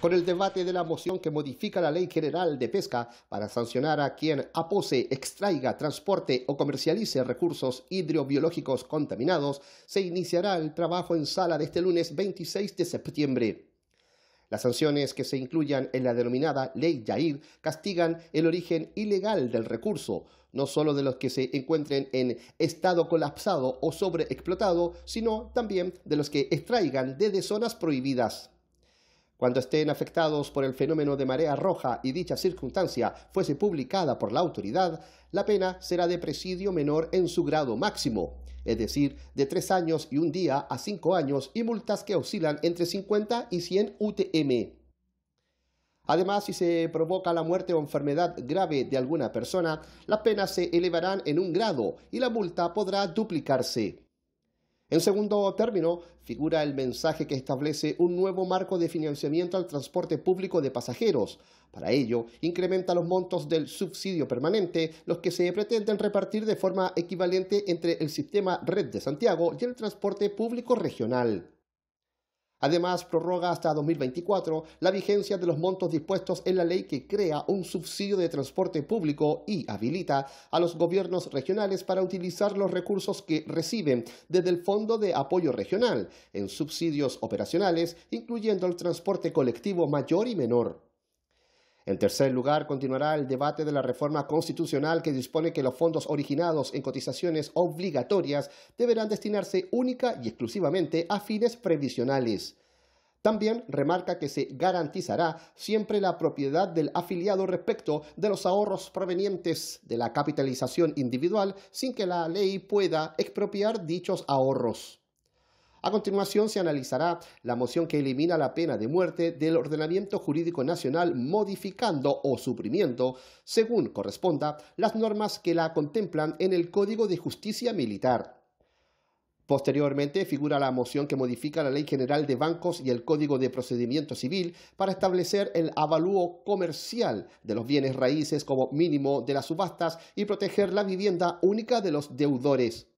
con el debate de la moción que modifica la Ley General de Pesca para sancionar a quien apose, extraiga, transporte o comercialice recursos hidrobiológicos contaminados, se iniciará el trabajo en sala de este lunes 26 de septiembre. Las sanciones que se incluyan en la denominada Ley Yair castigan el origen ilegal del recurso, no solo de los que se encuentren en estado colapsado o sobreexplotado, sino también de los que extraigan desde zonas prohibidas. Cuando estén afectados por el fenómeno de marea roja y dicha circunstancia fuese publicada por la autoridad, la pena será de presidio menor en su grado máximo, es decir, de tres años y un día a cinco años y multas que oscilan entre 50 y 100 UTM. Además, si se provoca la muerte o enfermedad grave de alguna persona, las penas se elevarán en un grado y la multa podrá duplicarse. En segundo término, figura el mensaje que establece un nuevo marco de financiamiento al transporte público de pasajeros. Para ello, incrementa los montos del subsidio permanente, los que se pretenden repartir de forma equivalente entre el sistema Red de Santiago y el transporte público regional. Además, prorroga hasta 2024 la vigencia de los montos dispuestos en la ley que crea un subsidio de transporte público y habilita a los gobiernos regionales para utilizar los recursos que reciben desde el Fondo de Apoyo Regional en subsidios operacionales, incluyendo el transporte colectivo mayor y menor. En tercer lugar, continuará el debate de la reforma constitucional que dispone que los fondos originados en cotizaciones obligatorias deberán destinarse única y exclusivamente a fines previsionales. También remarca que se garantizará siempre la propiedad del afiliado respecto de los ahorros provenientes de la capitalización individual sin que la ley pueda expropiar dichos ahorros. A continuación se analizará la moción que elimina la pena de muerte del ordenamiento jurídico nacional modificando o suprimiendo, según corresponda, las normas que la contemplan en el Código de Justicia Militar. Posteriormente figura la moción que modifica la Ley General de Bancos y el Código de Procedimiento Civil para establecer el avalúo comercial de los bienes raíces como mínimo de las subastas y proteger la vivienda única de los deudores.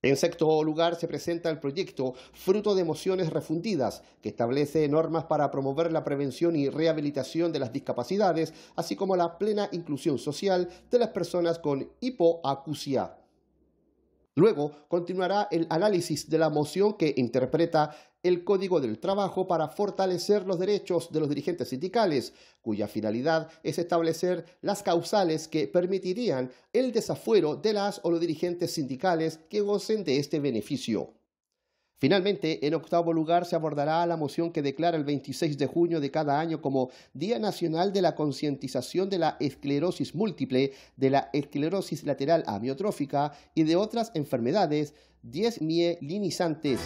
En sexto lugar se presenta el proyecto Fruto de Emociones Refundidas, que establece normas para promover la prevención y rehabilitación de las discapacidades, así como la plena inclusión social de las personas con hipoacusia. Luego continuará el análisis de la moción que interpreta el Código del Trabajo para fortalecer los derechos de los dirigentes sindicales, cuya finalidad es establecer las causales que permitirían el desafuero de las o los dirigentes sindicales que gocen de este beneficio. Finalmente, en octavo lugar, se abordará la moción que declara el 26 de junio de cada año como Día Nacional de la Concientización de la Esclerosis Múltiple, de la Esclerosis Lateral Amiotrófica y de otras enfermedades diez mielinizantes.